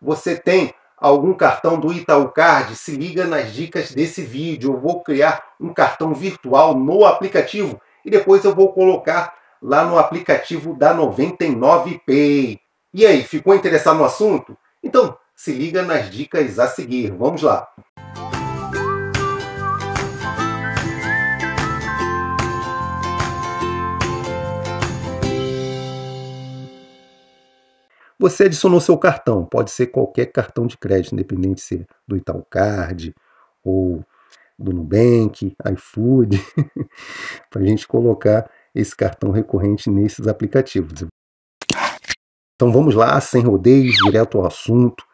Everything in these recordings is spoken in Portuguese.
você tem algum cartão do Itaú Card, se liga nas dicas desse vídeo. Eu vou criar um cartão virtual no aplicativo e depois eu vou colocar lá no aplicativo da 99Pay. E aí, ficou interessado no assunto? Então, se liga nas dicas a seguir. Vamos lá. Você adicionou seu cartão, pode ser qualquer cartão de crédito, independente se é do Itaú Card ou do Nubank, iFood, para a gente colocar esse cartão recorrente nesses aplicativos. Então vamos lá, sem rodeios, direto ao assunto.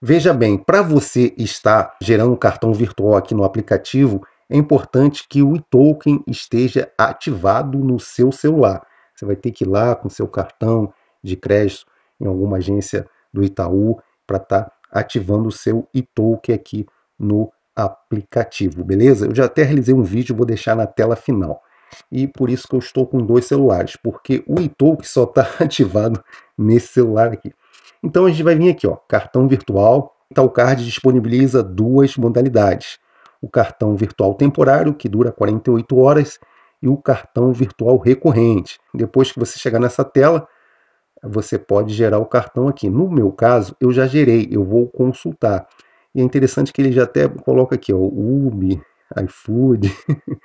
Veja bem, para você estar gerando um cartão virtual aqui no aplicativo, é importante que o token esteja ativado no seu celular. Você vai ter que ir lá com seu cartão de crédito em alguma agência do Itaú para estar tá ativando o seu e-token aqui no aplicativo, beleza? Eu já até realizei um vídeo, vou deixar na tela final. E por isso que eu estou com dois celulares, porque o e-token só está ativado nesse celular aqui. Então a gente vai vir aqui, ó, cartão virtual. Itaú Card disponibiliza duas modalidades: o cartão virtual temporário, que dura 48 horas, e o cartão virtual recorrente. Depois que você chegar nessa tela, você pode gerar o cartão aqui. No meu caso, eu já gerei, eu vou consultar. E é interessante que ele já até coloca aqui, ó, Ubi, iFood,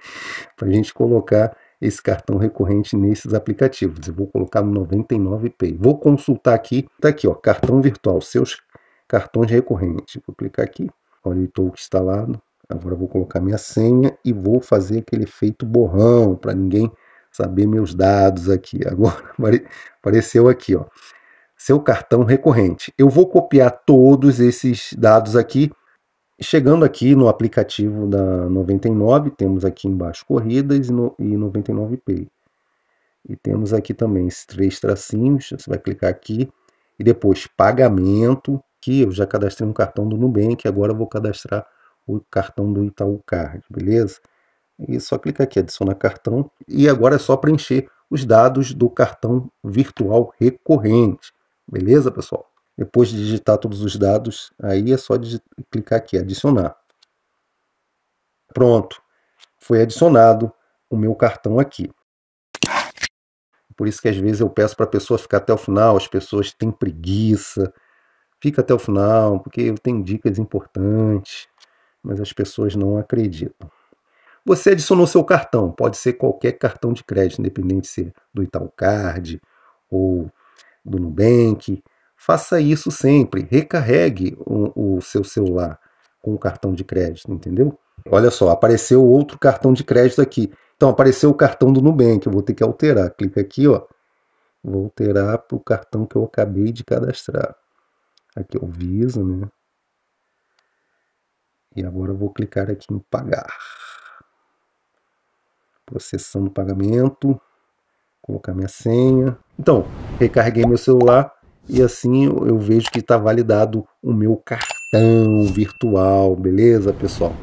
para a gente colocar esse cartão recorrente nesses aplicativos. Eu vou colocar no 99Pay. Vou consultar aqui, tá aqui, ó, cartão virtual, seus cartões recorrentes. Vou clicar aqui, olha o token instalado. Agora vou colocar minha senha e vou fazer aquele efeito borrão para ninguém saber meus dados aqui. Agora apareceu aqui, ó. Seu cartão recorrente. Eu vou copiar todos esses dados aqui. Chegando aqui no aplicativo da 99, temos aqui embaixo corridas e, no, e 99 Pay. E temos aqui também esses três tracinhos. Você vai clicar aqui e depois pagamento. Que eu já cadastrei um cartão do Nubank, agora vou cadastrar o cartão do Itaú Card, beleza? e só clicar aqui, adicionar cartão. E agora é só preencher os dados do cartão virtual recorrente. Beleza, pessoal? Depois de digitar todos os dados, aí é só clicar aqui, adicionar. Pronto, foi adicionado o meu cartão aqui. Por isso que às vezes eu peço para a pessoa ficar até o final, as pessoas têm preguiça. Fica até o final, porque eu tenho dicas importantes, mas as pessoas não acreditam. Você adicionou seu cartão, pode ser qualquer cartão de crédito, independente se é do Itaú Card ou do Nubank. Faça isso sempre, recarregue o, o seu celular com o cartão de crédito, entendeu? Olha só, apareceu outro cartão de crédito aqui. Então apareceu o cartão do Nubank, eu vou ter que alterar. Clica aqui, ó. Vou alterar para o cartão que eu acabei de cadastrar. Aqui é o Visa, né? E agora eu vou clicar aqui em pagar. Processando o pagamento. Colocar minha senha. Então, recarreguei meu celular e assim eu vejo que está validado o meu cartão virtual, beleza, pessoal?